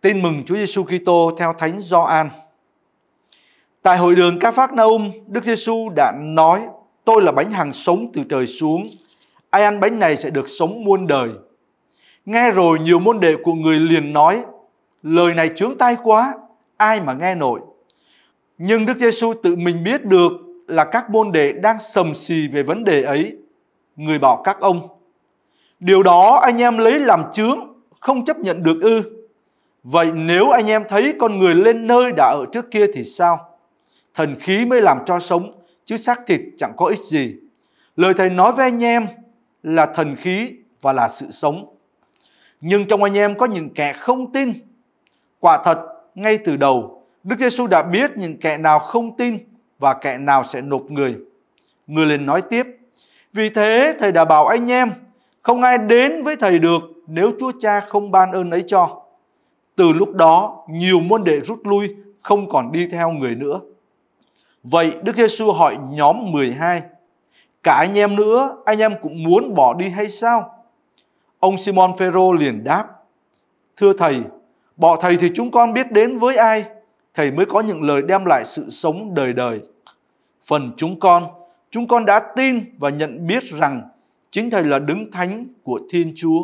Tin mừng Chúa Giêsu Kitô theo Thánh Gioan. Tại hội đường Ca Phác Naum, Đức Giêsu đã nói: "Tôi là bánh hàng sống từ trời xuống. Ai ăn bánh này sẽ được sống muôn đời." Nghe rồi nhiều môn đệ của người liền nói: "Lời này chướng tai quá, ai mà nghe nổi?" Nhưng Đức Giêsu tự mình biết được là các môn đệ đang sầm xì về vấn đề ấy. Người bảo các ông: "Điều đó anh em lấy làm chướng, không chấp nhận được ư?" Vậy nếu anh em thấy con người lên nơi đã ở trước kia thì sao? Thần khí mới làm cho sống, chứ xác thịt chẳng có ích gì. Lời Thầy nói với anh em là thần khí và là sự sống. Nhưng trong anh em có những kẻ không tin. Quả thật, ngay từ đầu, Đức Giêsu đã biết những kẻ nào không tin và kẻ nào sẽ nộp người. Người liền nói tiếp, vì thế Thầy đã bảo anh em, không ai đến với Thầy được nếu Chúa Cha không ban ơn ấy cho. Từ lúc đó, nhiều môn đệ rút lui, không còn đi theo người nữa. Vậy Đức Giêsu hỏi nhóm 12, cả anh em nữa, anh em cũng muốn bỏ đi hay sao? Ông Simon Phêrô liền đáp, thưa thầy, bỏ thầy thì chúng con biết đến với ai? Thầy mới có những lời đem lại sự sống đời đời. Phần chúng con, chúng con đã tin và nhận biết rằng chính thầy là đứng thánh của Thiên Chúa.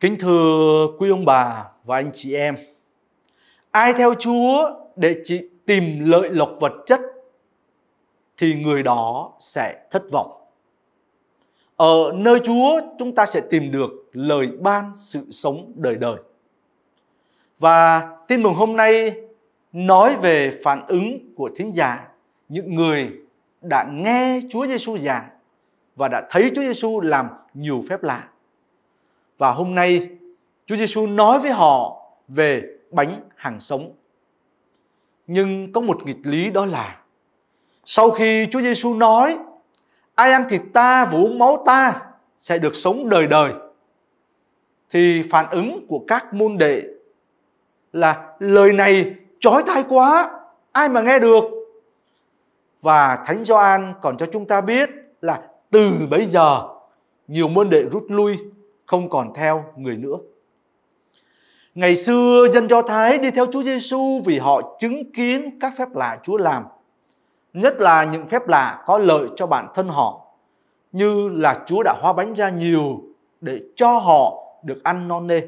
Kính thưa quý ông bà và anh chị em, ai theo Chúa để chỉ tìm lợi lộc vật chất thì người đó sẽ thất vọng. Ở nơi Chúa chúng ta sẽ tìm được lời ban sự sống đời đời. Và tin mừng hôm nay nói về phản ứng của thính giả, những người đã nghe Chúa Giêsu giảng và đã thấy Chúa Giêsu làm nhiều phép lạ. Là và hôm nay Chúa Giêsu nói với họ về bánh hàng sống. Nhưng có một nghịch lý đó là sau khi Chúa Giêsu nói ai ăn thịt ta và uống máu ta sẽ được sống đời đời thì phản ứng của các môn đệ là lời này chói tai quá, ai mà nghe được. Và Thánh Gioan còn cho chúng ta biết là từ bấy giờ nhiều môn đệ rút lui không còn theo người nữa. Ngày xưa dân Do Thái đi theo Chúa Giêsu vì họ chứng kiến các phép lạ Chúa làm, nhất là những phép lạ có lợi cho bản thân họ, như là Chúa đã hóa bánh ra nhiều để cho họ được ăn non nê.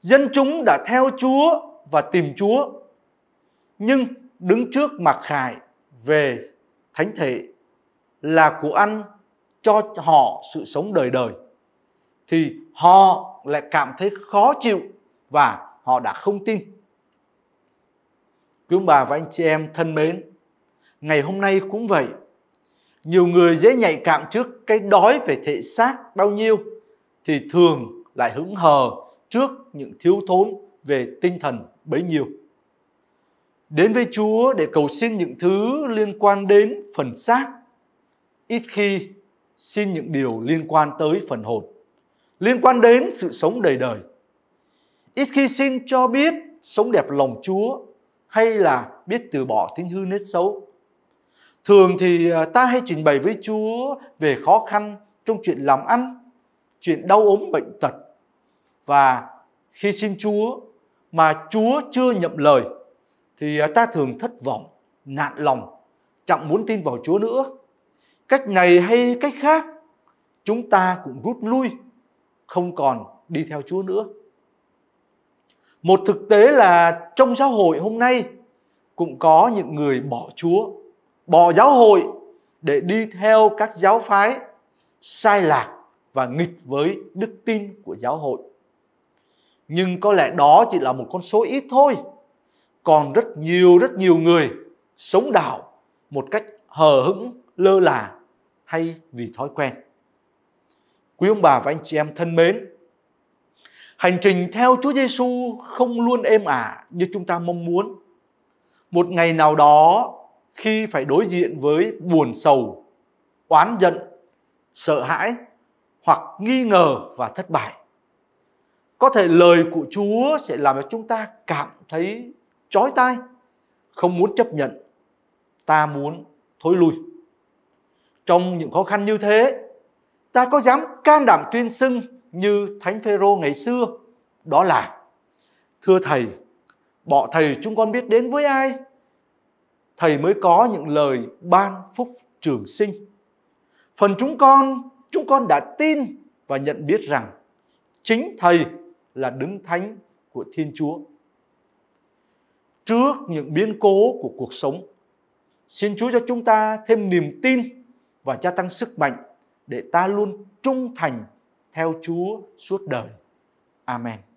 Dân chúng đã theo Chúa và tìm Chúa, nhưng đứng trước mặt khải về thánh thể là của ăn cho họ sự sống đời đời thì họ lại cảm thấy khó chịu và họ đã không tin. Quý ông bà và anh chị em thân mến, ngày hôm nay cũng vậy. Nhiều người dễ nhạy cảm trước cái đói về thể xác bao nhiêu thì thường lại hững hờ trước những thiếu thốn về tinh thần bấy nhiêu. Đến với Chúa để cầu xin những thứ liên quan đến phần xác, ít khi xin những điều liên quan tới phần hồn liên quan đến sự sống đời đời. Ít khi xin cho biết sống đẹp lòng Chúa hay là biết từ bỏ thính hư nết xấu. Thường thì à, ta hay trình bày với Chúa về khó khăn trong chuyện làm ăn, chuyện đau ốm bệnh tật. Và khi xin Chúa mà Chúa chưa nhậm lời thì à, ta thường thất vọng, nạn lòng, chẳng muốn tin vào Chúa nữa. Cách này hay cách khác, chúng ta cũng rút lui không còn đi theo Chúa nữa. Một thực tế là trong xã hội hôm nay cũng có những người bỏ Chúa, bỏ giáo hội để đi theo các giáo phái sai lạc và nghịch với đức tin của giáo hội. Nhưng có lẽ đó chỉ là một con số ít thôi. Còn rất nhiều rất nhiều người sống đạo một cách hờ hững, lơ là hay vì thói quen. Quý ông bà và anh chị em thân mến, hành trình theo Chúa Giêsu không luôn êm ả như chúng ta mong muốn. Một ngày nào đó khi phải đối diện với buồn sầu, oán giận, sợ hãi hoặc nghi ngờ và thất bại. Có thể lời của Chúa sẽ làm cho chúng ta cảm thấy chói tai, không muốn chấp nhận. Ta muốn thối lui. Trong những khó khăn như thế, ta có dám can đảm tuyên xưng như Thánh Phêrô ngày xưa đó là thưa thầy bọ thầy chúng con biết đến với ai thầy mới có những lời ban phúc trường sinh phần chúng con chúng con đã tin và nhận biết rằng chính thầy là đứng thánh của thiên chúa trước những biến cố của cuộc sống xin chúa cho chúng ta thêm niềm tin và gia tăng sức mạnh để ta luôn trung thành theo Chúa suốt đời. Amen.